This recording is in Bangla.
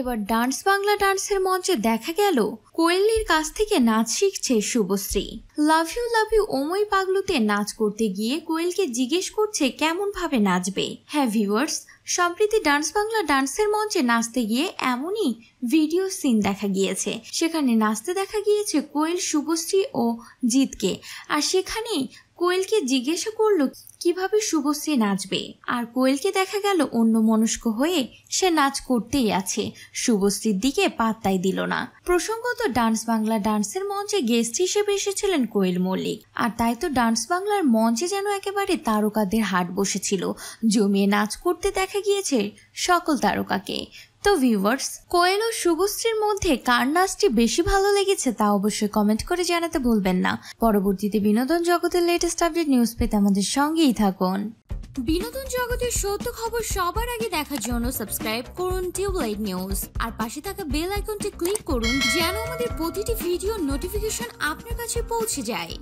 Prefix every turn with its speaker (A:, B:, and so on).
A: এবার ডান্স বাংলা ডান্সের মঞ্চে দেখা গেল কোয়েলির কাছ থেকে নাচ শিখছে Subhashree love you love you ওমই পাগলুতে নাচ করতে গিয়ে কোয়েলকে জিজ্ঞেস করছে কেমন ভাবে নাচবে হ্যাঁ ভিউয়ার্স সম্প্রতি ডান্স বাংলা ডান্সের মঞ্চে নাচতে গিয়ে এমনই ভিডিও সিন দেখা গিয়েছে সেখানে নাচতে দেখা গিয়েছে কোয়েল শুভশ্রী ও জিতকে আর সেখানেই কোয়েলকে জিজ্ঞাসা করল কিভাবে শুভশ্রী নাচবে আর কোয়েলকে দেখা গেল অন্য মনস্ক হয়ে সে নাচ করতেই আছে শুভশ্রীর দিকে পাত্তাই দিল না প্রসঙ্গত ডান্স বাংলা ডান্সের মঞ্চে গেস্ট হিসেবে এসেছিলেন কোয়েল মল্লিক আর তাই তো ডান্স বাংলার মঞ্চে যেন একেবারে তারকাদের হাট বসেছিল জমিয়ে নাচ করতে দেখা গিয়েছে সকল তারকাকে তো ভিউয়ার্স কোয়েল ও শুভশ্রীর মধ্যে কার নাচটি বেশি ভালো লেগেছে তা অবশ্যই কমেন্ট করে জানাতে ভুলবেন না পরবর্তীতে বিনোদন জগতের লেটেস্ট আপডেট নিউজ পেতে আমাদের সঙ্গেই থাকুন
B: বিনোদন জগতের সত্য খবর সবার আগে দেখার জন্য সাবস্ক্রাইব করুন টিউবলাইট নিউজ আর পাশে থাকা বেল আইকনটি ক্লিক করুন যেন আমাদের প্রতিটি ভিডিও নোটিফিকেশন আপনার কাছে পৌঁছে যায়